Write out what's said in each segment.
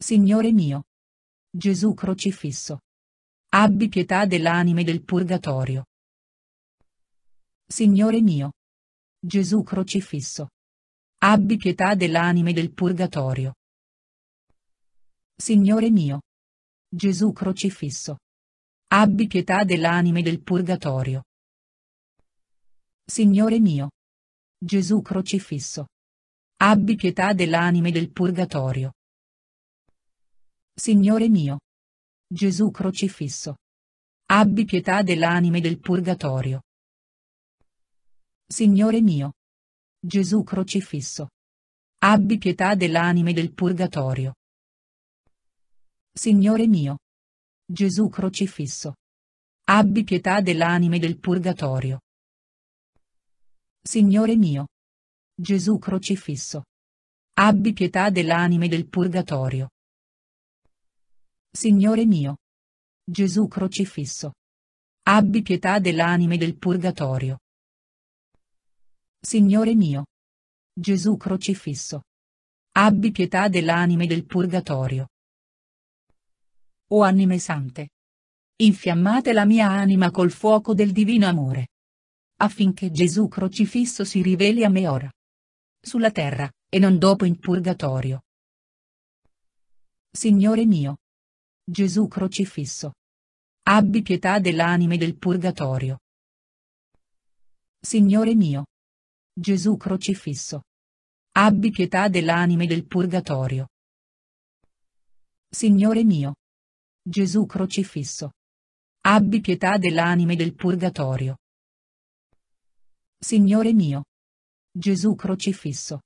Signore mio. Gesù crocifisso. Abbi pietà dell'anime del purgatorio. Signore mio. Gesù crocifisso. Abbi pietà dell'anime del purgatorio. Signore mio. Gesù crocifisso. Abbi pietà dell'anime del purgatorio. Signore mio. Gesù crocifisso. Abbi pietà dell'anime del purgatorio. Signore mio. Gesù crocifisso. Abbi pietà dell'anime del purgatorio. Signore mio. Gesù crocifisso. Abbi pietà dell'anime del purgatorio. Signore mio. Gesù crocifisso. Abbi pietà dell'anime del purgatorio. Signore mio. Gesù crocifisso. Abbi pietà dell'anime del purgatorio. Signore mio. Gesù crocifisso. Abbi pietà dell'anime del purgatorio. Signore mio. Gesù crocifisso. Abbi pietà dell'anime del purgatorio. O anime sante. Infiammate la mia anima col fuoco del divino amore. Affinché Gesù crocifisso si riveli a me ora. Sulla terra, e non dopo in purgatorio. Signore mio. Gesù crocifisso. Abbi pietà dell'anime del purgatorio. Signore mio. Gesù crocifisso. Abbi pietà dell'anime del purgatorio. Signore mio. Gesù crocifisso. Abbi pietà dell'anime del purgatorio. Signore mio. Gesù crocifisso.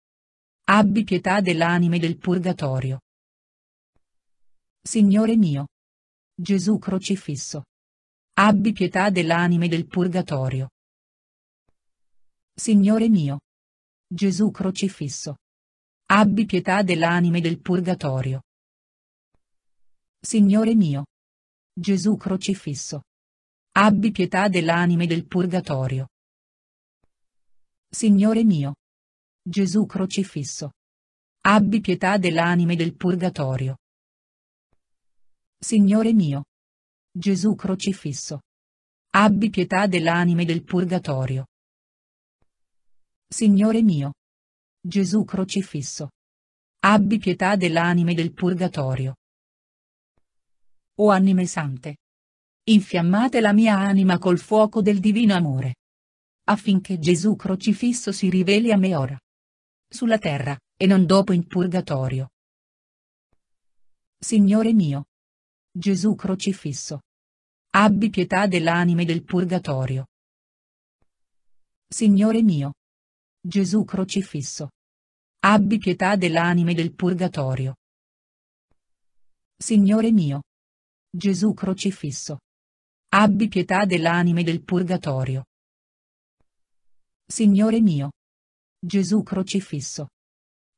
Abbi pietà dell'anime del purgatorio. Signore mio. Gesù crocifisso. Abbi pietà dell'anime del purgatorio. Signore mio. Gesù crocifisso. Abbi pietà dell'anime del purgatorio. Signore mio. Gesù crocifisso. Abbi pietà dell'anime del purgatorio. Signore mio. Gesù crocifisso. Abbi pietà dell'anime del purgatorio. Signore mio. Gesù crocifisso. Abbi pietà dell'anime del purgatorio. Signore mio. Gesù crocifisso. Abbi pietà dell'anime del purgatorio. O anime sante. Infiammate la mia anima col fuoco del divino amore. Affinché Gesù crocifisso si riveli a me ora. Sulla terra, e non dopo in purgatorio. Signore mio. Gesù crocifisso. Abbi pietà dell'anime del purgatorio. Signore mio. Gesù crocifisso. Abbi pietà dell'anime del purgatorio. Signore mio. Gesù crocifisso. Abbi pietà dell'anime del purgatorio. Signore mio. Gesù crocifisso.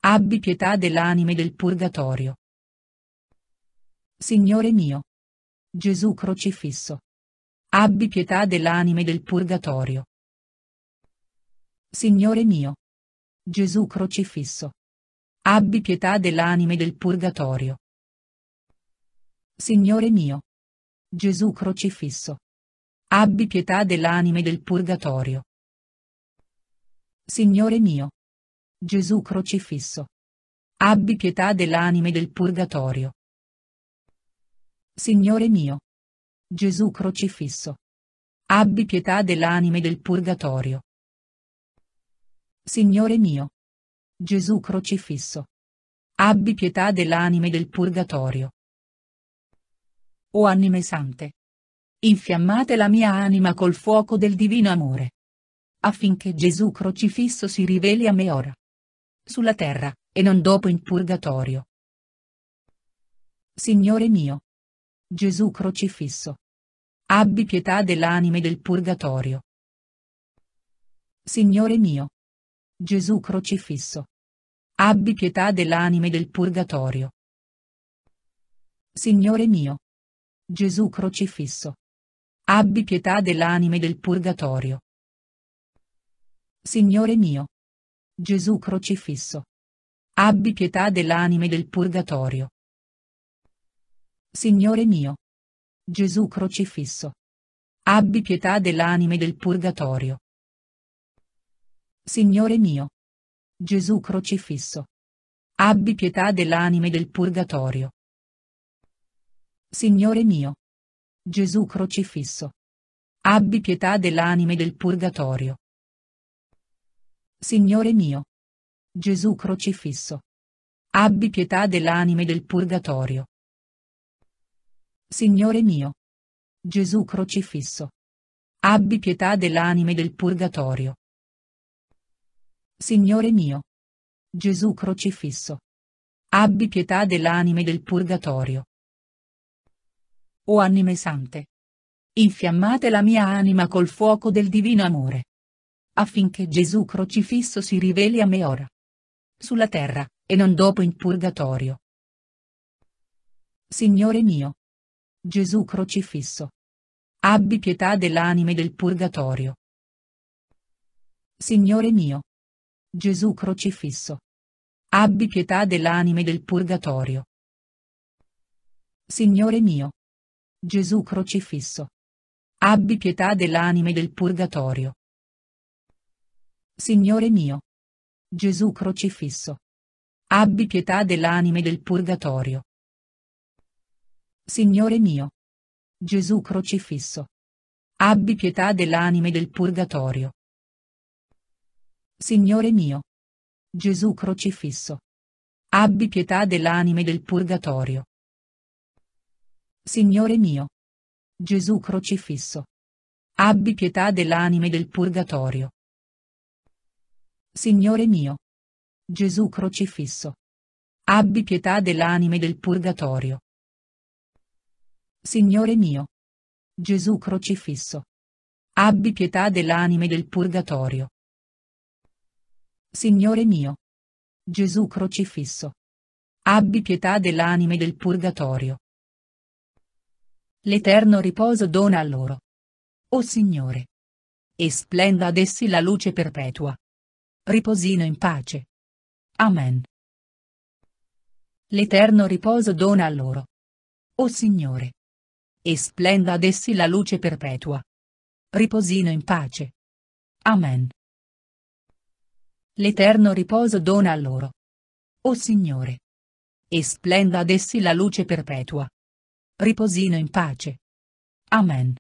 Abbi pietà dell'anime del purgatorio. Signore mio. Gesù crocifisso. Abbi pietà dell'anime del purgatorio. Signore mio. Gesù crocifisso. Abbi pietà dell'anime del purgatorio. Signore mio. Gesù crocifisso. Abbi pietà dell'anime del purgatorio. Signore mio. Gesù crocifisso. Abbi pietà dell'anime del purgatorio. Signore mio. Gesù crocifisso. Abbi pietà dell'anime del purgatorio. Signore mio. Gesù crocifisso. Abbi pietà dell'anime del purgatorio. O anime sante. Infiammate la mia anima col fuoco del divino amore. Affinché Gesù crocifisso si riveli a me ora. Sulla terra, e non dopo in purgatorio. Signore mio. Gesù crocifisso. Abbi pietà dell'anime del purgatorio. Signore mio. Gesù crocifisso. Abbi pietà dell'anime del purgatorio. Signore mio. Gesù crocifisso. Abbi pietà dell'anime del purgatorio. Signore mio. Gesù crocifisso. Abbi pietà dell'anime del purgatorio. Signore mio. Gesù crocifisso. Abbi pietà dell'anime del purgatorio. Signore mio. Gesù crocifisso. Abbi pietà dell'anime del purgatorio. Signore mio. Gesù crocifisso. Abbi pietà dell'anime del purgatorio. Signore mio. Gesù crocifisso. Abbi pietà dell'anime del purgatorio. Signore mio. Gesù crocifisso. Abbi pietà dell'anime del purgatorio. Signore mio. Gesù crocifisso. Abbi pietà dell'anime del purgatorio. O anime sante. Infiammate la mia anima col fuoco del divino amore. Affinché Gesù crocifisso si riveli a me ora. Sulla terra, e non dopo in purgatorio. Signore mio. Gesù crocifisso. Abbi pietà dell'anime del purgatorio. Signore mio. Gesù crocifisso. Abbi pietà dell'anime del purgatorio. Signore mio. Gesù crocifisso. Abbi pietà dell'anime del purgatorio. Signore mio. Gesù crocifisso. Abbi pietà dell'anime del purgatorio. Signore mio. Gesù crocifisso. Abbi pietà dell'anime del purgatorio. Signore mio. Gesù crocifisso. Abbi pietà dell'anime del purgatorio. Signore mio. Gesù crocifisso. Abbi pietà dell'anime del purgatorio. Signore mio. Gesù crocifisso. Abbi pietà dell'anime del purgatorio. Signore mio. Gesù crocifisso. Abbi pietà dell'anime del purgatorio. Signore mio. Gesù crocifisso. Abbi pietà dell'anime del purgatorio. L'eterno riposo dona a loro. O Signore. E splenda ad essi la luce perpetua. Riposino in pace. Amen. L'eterno riposo dona a loro. O Signore e splenda ad essi la luce perpetua. Riposino in pace. Amen. L'eterno riposo dona a loro. O Signore. E splenda ad essi la luce perpetua. Riposino in pace. Amen.